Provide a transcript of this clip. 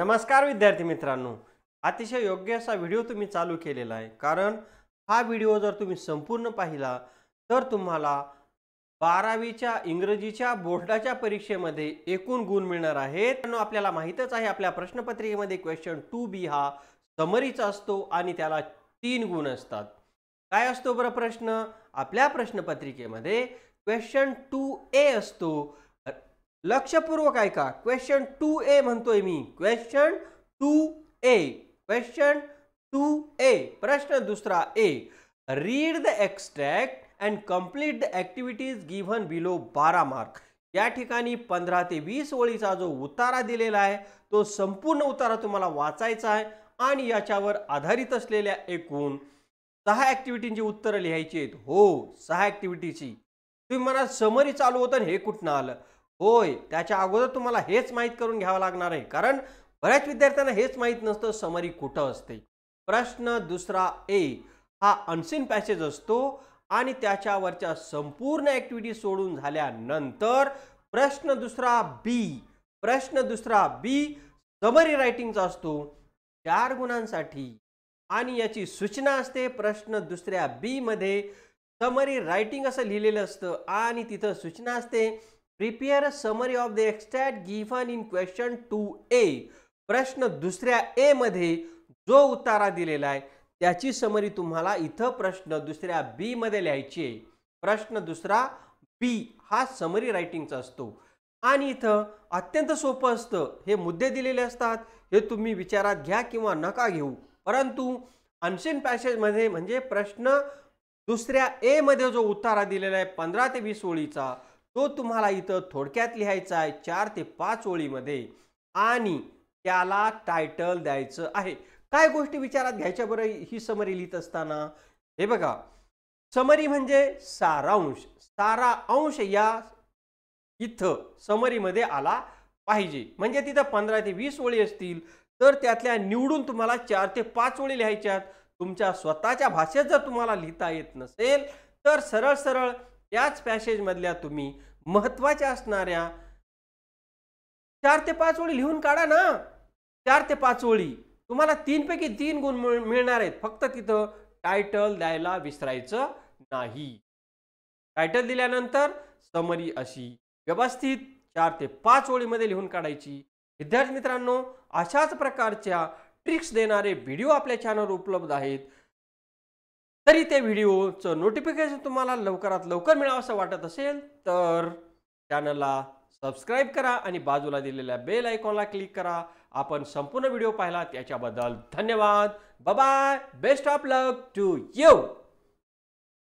नमस्कार विद्यार्थी मित्रांनो अतिशय योग्य असा व्हिडिओ तुम्ही चालू केलेला आहे कारण हा व्हिडिओ जर तुम्ही संपूर्ण पाहिला तर तुम्हाला बारावीच्या इंग्रजीच्या बोर्डाच्या परीक्षेमध्ये एकूण गुण मिळणार आहेत आपल्याला माहीतच आहे आपल्या प्रश्नपत्रिकेमध्ये क्वेश्चन टू बी हा समरीचा असतो आणि त्याला तीन गुण असतात काय असतो बरं प्रश्न आपल्या प्रश्नपत्रिकेमध्ये क्वेश्चन टू ए असतो लक्षपूर्वक ऐका क्वेश्चन टू ए म्हणतोय मी question two A question two A प्रश्न दुसरा A read the extract and complete the activities given below बारा मार्क या ठिकाणी पंधरा ते वीस ओळीचा जो उतारा दिलेला आहे तो संपूर्ण उतारा तुम्हाला वाचायचा आहे आणि याच्यावर आधारित असलेल्या एकूण सहा ॲक्टिव्हिटींची उत्तरं लिहायची आहेत हो सहा ॲक्टिव्हिटीची तुम्ही मला समरी चालू होतं हे कुठनं आलं होय त्याच्या अगोदर तुम्हाला हेच माहीत करून घ्यावं लागणार आहे कारण बऱ्याच विद्यार्थ्यांना हेच माहीत नसतं समरी कुठं असते प्रश्न दुसरा ए हा अनसिन पॅसेज असतो आणि त्याच्यावरच्या संपूर्ण ॲक्टिव्हिटी सोडून झाल्यानंतर प्रश्न दुसरा बी प्रश्न दुसरा बी समरी रायटिंगचा असतो चार गुणांसाठी आणि याची सूचना असते प्रश्न दुसऱ्या बीमध्ये समरी रायटिंग असं लिहिलेलं असतं आणि तिथं सूचना असते prepare a summary of the extract given in question two A प्रश्न दुसऱ्या ए मध्ये जो उतारा दिलेला आहे त्याची समरी तुम्हाला इथं प्रश्न दुसऱ्या बी मध्ये लिहायची आहे प्रश्न दुसरा बी हा समरी रायटिंगचा असतो आणि इथं अत्यंत सोपं असतं हे मुद्दे दिलेले असतात हे तुम्ही विचारात घ्या किंवा नका घेऊ परंतु अनसेन पॅसेजमध्ये म्हणजे प्रश्न दुसऱ्या एमध्ये जो उतारा दिलेला आहे पंधरा ते वीस ओळीचा तो तुम्हाला इथं थोडक्यात लिहायचा आहे चार ते पाच ओळीमध्ये आणि त्याला टायटल द्यायचं आहे काय गोष्टी विचारात घ्यायच्या बरं ही समरी लिहित असताना हे बघा समरी म्हणजे सारांश सारा अंश या इथं समरीमध्ये आला पाहिजे म्हणजे तिथं पंधरा ते वीस ओळी असतील तर त्यातल्या निवडून तुम्हाला चार ते पाच ओळी लिहायच्यात तुमच्या स्वतःच्या भाषेत जर तुम्हाला लिहिता येत नसेल तर सरळ सरळ त्याच पॅसेजमधल्या तुम्ही महत्वाच्या असणाऱ्या चार ते पाच ओळी लिहून काढा ना चार ते पाच ओळी तुम्हाला तीनपैकी तीन गुण मिळणार आहेत फक्त तिथं टायटल द्यायला विसरायचं नाही टायटल दिल्यानंतर समरी अशी व्यवस्थित चार ते पाच ओळीमध्ये लिहून काढायची विद्यार्थी मित्रांनो अशाच प्रकारच्या ट्रिक्स देणारे व्हिडिओ आपल्या चॅनलवर उपलब्ध आहेत तरी ते व्हिडिओचं नोटिफिकेशन तुम्हाला लवकरात लवकर मिळावं असं वाटत असेल तर चॅनलला सबस्क्राईब करा आणि बाजूला दिलेल्या बेल आयकॉनला क्लिक करा आपण संपूर्ण व्हिडिओ पाहिला त्याच्याबद्दल धन्यवाद bye best of luck to you